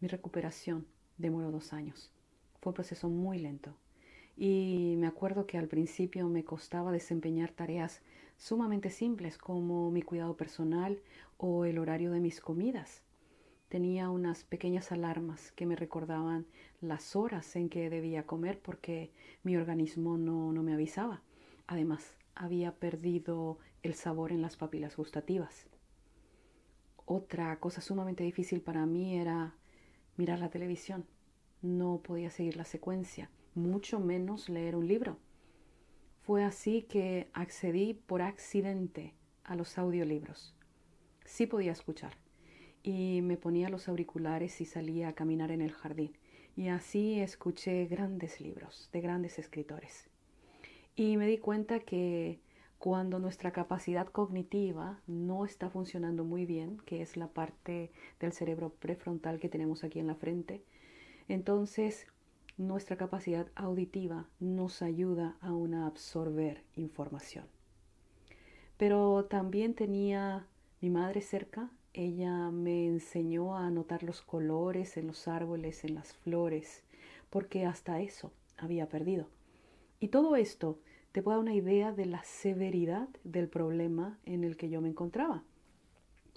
Mi recuperación demoró dos años. Fue un proceso muy lento. Y me acuerdo que al principio me costaba desempeñar tareas sumamente simples como mi cuidado personal o el horario de mis comidas. Tenía unas pequeñas alarmas que me recordaban las horas en que debía comer porque mi organismo no, no me avisaba. Además, había perdido el sabor en las papilas gustativas. Otra cosa sumamente difícil para mí era mirar la televisión. No podía seguir la secuencia, mucho menos leer un libro. Fue así que accedí por accidente a los audiolibros. Sí podía escuchar. Y me ponía los auriculares y salía a caminar en el jardín. Y así escuché grandes libros de grandes escritores. Y me di cuenta que cuando nuestra capacidad cognitiva no está funcionando muy bien, que es la parte del cerebro prefrontal que tenemos aquí en la frente, entonces nuestra capacidad auditiva nos ayuda a una absorber información. Pero también tenía mi madre cerca, ella me enseñó a notar los colores en los árboles, en las flores, porque hasta eso había perdido. Y todo esto te pueda dar una idea de la severidad del problema en el que yo me encontraba.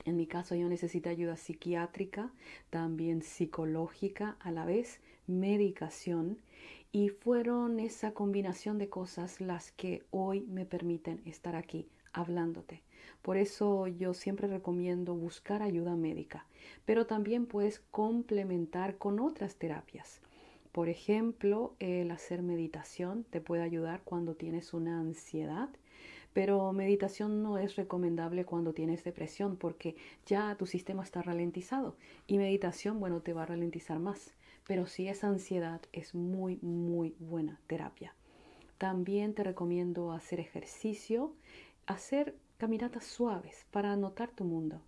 En mi caso yo necesité ayuda psiquiátrica, también psicológica, a la vez medicación, y fueron esa combinación de cosas las que hoy me permiten estar aquí hablándote. Por eso yo siempre recomiendo buscar ayuda médica, pero también puedes complementar con otras terapias. Por ejemplo, el hacer meditación te puede ayudar cuando tienes una ansiedad, pero meditación no es recomendable cuando tienes depresión porque ya tu sistema está ralentizado y meditación, bueno, te va a ralentizar más. Pero si es ansiedad, es muy, muy buena terapia. También te recomiendo hacer ejercicio, hacer caminatas suaves para anotar tu mundo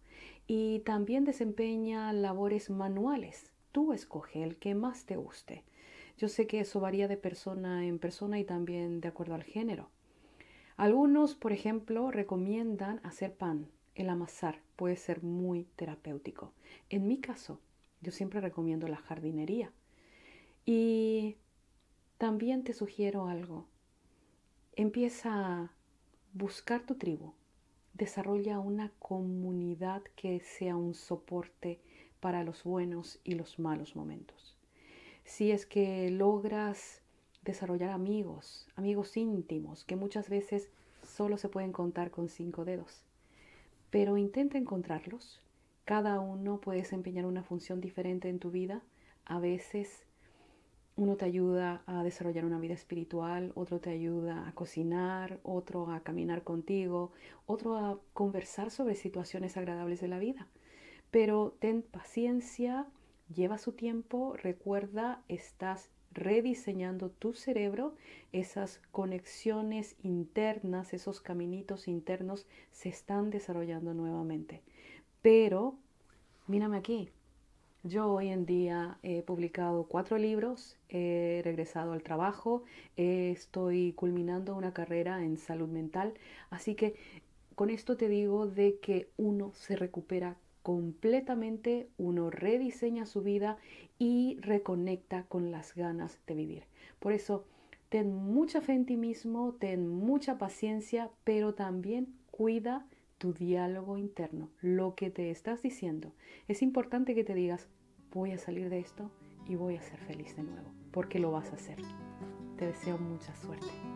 y también desempeña labores manuales tú escoge el que más te guste. Yo sé que eso varía de persona en persona y también de acuerdo al género. Algunos, por ejemplo, recomiendan hacer pan. El amasar puede ser muy terapéutico. En mi caso, yo siempre recomiendo la jardinería. Y también te sugiero algo. Empieza a buscar tu tribu. Desarrolla una comunidad que sea un soporte para los buenos y los malos momentos. Si es que logras desarrollar amigos, amigos íntimos, que muchas veces solo se pueden contar con cinco dedos, pero intenta encontrarlos. Cada uno puede desempeñar una función diferente en tu vida. A veces uno te ayuda a desarrollar una vida espiritual, otro te ayuda a cocinar, otro a caminar contigo, otro a conversar sobre situaciones agradables de la vida. Pero ten paciencia, lleva su tiempo, recuerda, estás rediseñando tu cerebro, esas conexiones internas, esos caminitos internos se están desarrollando nuevamente. Pero, mírame aquí, yo hoy en día he publicado cuatro libros, he regresado al trabajo, estoy culminando una carrera en salud mental, así que con esto te digo de que uno se recupera completamente, uno rediseña su vida y reconecta con las ganas de vivir. Por eso, ten mucha fe en ti mismo, ten mucha paciencia, pero también cuida tu diálogo interno, lo que te estás diciendo. Es importante que te digas, voy a salir de esto y voy a ser feliz de nuevo, porque lo vas a hacer. Te deseo mucha suerte.